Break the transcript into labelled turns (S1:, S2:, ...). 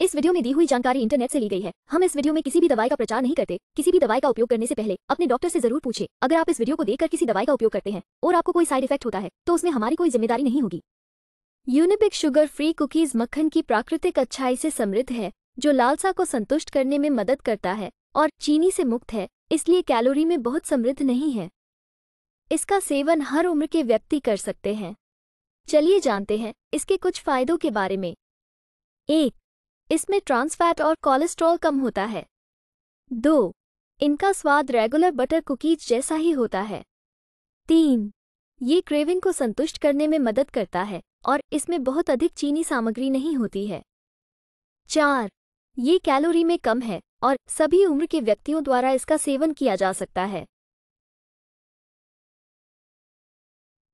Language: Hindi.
S1: इस वीडियो में दी हुई जानकारी इंटरनेट से ली गई है हम इस वीडियो में किसी भी दवाई का प्रचार नहीं करते किसी भी दवाई का उपयोग करने से पहले अपने डॉक्टर से जरूर पूछे अगर आप इस वीडियो को देखकर किसी दवाई का उपयोग करते हैं और आपको कोई साइड इफेक्ट होता है तो उसमें हमारी कोई जिम्मेदारी नहीं होगी यूनिपिक शुगर फ्री कुकीज मक्खन की प्राकृतिक अच्छाई से समृद्ध है जो लालसा को संतुष्ट करने में मदद करता है और चीनी से मुक्त है इसलिए कैलोरी में बहुत समृद्ध नहीं है इसका सेवन हर उम्र के व्यक्ति कर सकते हैं चलिए जानते हैं इसके कुछ फायदों के बारे में एक इसमें ट्रांसफैट और कोलेस्ट्रॉल कम होता है दो इनका स्वाद रेगुलर बटर कुकीज जैसा ही होता है तीन ये क्रेविंग को संतुष्ट करने में मदद करता है और इसमें बहुत अधिक चीनी सामग्री नहीं होती है चार ये कैलोरी में कम है और सभी उम्र के व्यक्तियों द्वारा इसका सेवन किया जा सकता है